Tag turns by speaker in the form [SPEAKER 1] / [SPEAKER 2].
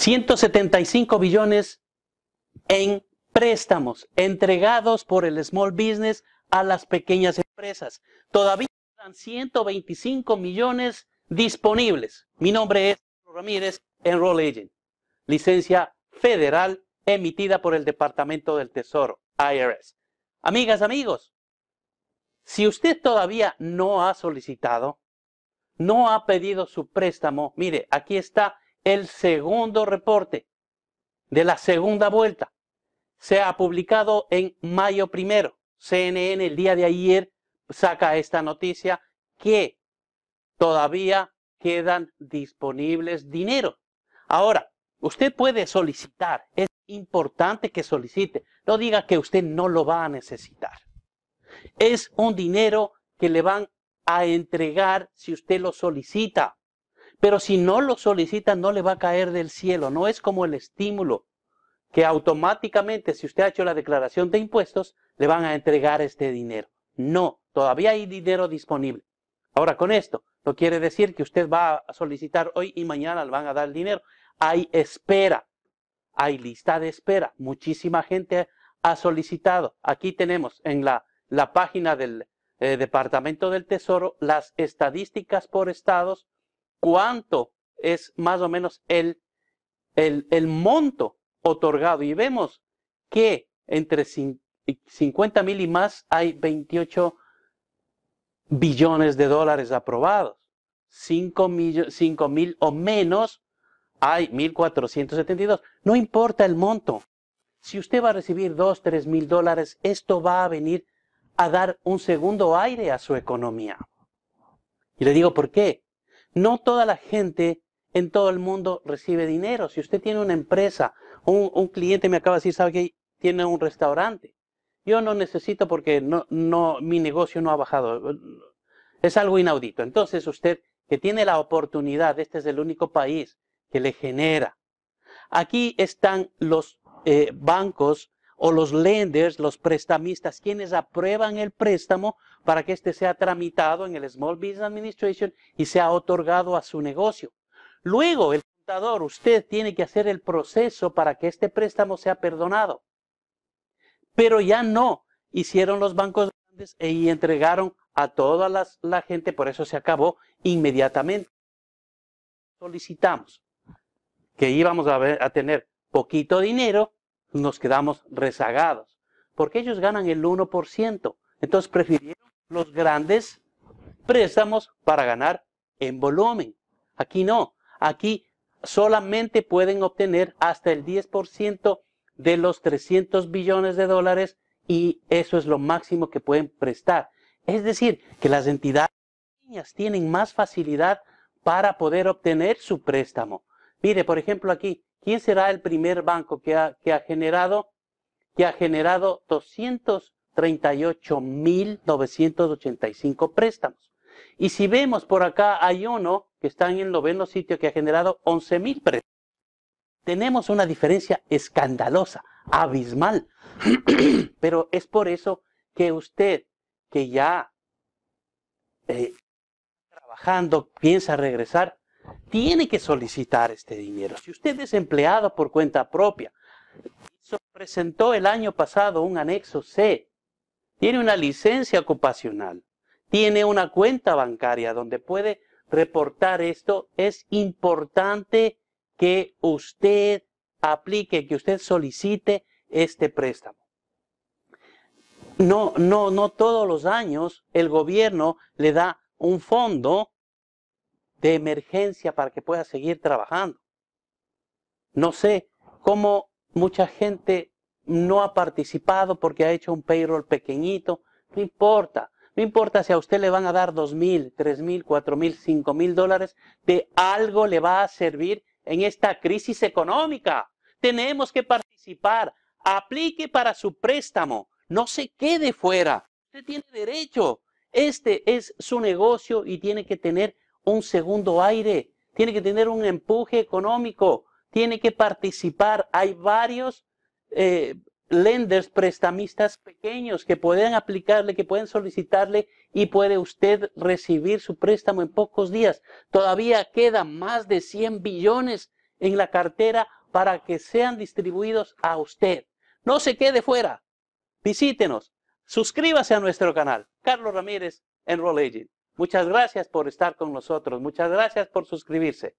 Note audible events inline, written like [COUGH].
[SPEAKER 1] 175 billones en préstamos entregados por el small business a las pequeñas empresas. Todavía están 125 millones disponibles. Mi nombre es Ramírez, Enroll Agent, licencia federal emitida por el Departamento del Tesoro, IRS. Amigas, amigos, si usted todavía no ha solicitado, no ha pedido su préstamo, mire, aquí está el segundo reporte de la segunda vuelta. Se ha publicado en mayo primero. CNN el día de ayer saca esta noticia que todavía quedan disponibles dinero. Ahora, usted puede solicitar, es importante que solicite, no diga que usted no lo va a necesitar. Es un dinero que le van a entregar si usted lo solicita. Pero si no lo solicitan, no le va a caer del cielo. No es como el estímulo que automáticamente, si usted ha hecho la declaración de impuestos, le van a entregar este dinero. No, todavía hay dinero disponible. Ahora, con esto, no quiere decir que usted va a solicitar hoy y mañana le van a dar el dinero. Hay espera, hay lista de espera. Muchísima gente ha solicitado. Aquí tenemos en la, la página del eh, Departamento del Tesoro las estadísticas por estados cuánto es más o menos el, el, monto otorgado. Y vemos que entre 50 mil y más hay 28 billones de dólares aprobados. 5 mil o menos hay 1.472. No importa el monto. Si usted va a recibir 2, 3 mil dólares, esto va a venir a dar un segundo aire a su economía. Y le digo, ¿por qué? No toda la gente en todo el mundo recibe dinero. Si usted tiene una empresa, un, cliente me acaba de decir, ¿sabe que tiene un restaurante? Yo no necesito porque no, mi negocio no ha bajado. Es algo inaudito. Entonces usted que tiene la oportunidad, este es el único país que le genera. Aquí están los eh, bancos o los lenders, los prestamistas, quienes aprueban el préstamo para que éste sea tramitado en el Small Business Administration y sea otorgado a su negocio. Luego, el contador, usted tiene que hacer el proceso para que este préstamo sea perdonado. Pero ya no hicieron los bancos grandes e y entregaron a toda la, la gente, por eso se acabó inmediatamente. Solicitamos que íbamos a tener poquito dinero nos quedamos rezagados, porque ellos ganan el 1%. Entonces prefirieron los grandes préstamos para ganar en volumen. Aquí no, aquí solamente pueden obtener hasta el 10% de los 300 billones de dólares y eso es lo máximo que pueden prestar. Es decir, que las entidades pequeñas tienen más facilidad para poder obtener su préstamo. Mire, por ejemplo, aquí ¿Quién será el primer banco que ha, que ha generado que ha generado 238.985 préstamos? Y si vemos por acá hay uno que está en el noveno sitio que ha generado 11.000 préstamos. Tenemos una diferencia escandalosa, abismal. [CLEARS THROAT] Pero es por eso que usted que ya eh, está trabajando piensa regresar, tiene que solicitar este dinero. Si usted es empleado por cuenta propia, presentó el año pasado un anexo C, tiene una licencia ocupacional, tiene una cuenta bancaria donde puede reportar esto, es importante que usted aplique, que usted solicite este préstamo. No, no, no todos los años el gobierno le da un fondo de emergencia para que pueda seguir trabajando. No sé cómo mucha gente no ha participado porque ha hecho un payroll pequeñito. No importa. No importa si a usted le van a dar dos mil, tres mil, cuatro mil, cinco mil dólares, de algo le va a servir en esta crisis económica. Tenemos que participar. Aplique para su préstamo. No se quede fuera. Usted tiene derecho. Este es su negocio y tiene que tener un segundo aire, tiene que tener un empuje económico, tiene que participar. Hay varios eh, lenders, prestamistas pequeños que pueden aplicarle, que pueden solicitarle y puede usted recibir su préstamo en pocos días. Todavía quedan más de 100 billones en la cartera para que sean distribuidos a usted. No se quede fuera. Visítenos. Suscríbase a nuestro canal. Carlos Ramírez, Enroll Agent. Muchas gracias por estar con nosotros. Muchas gracias por suscribirse.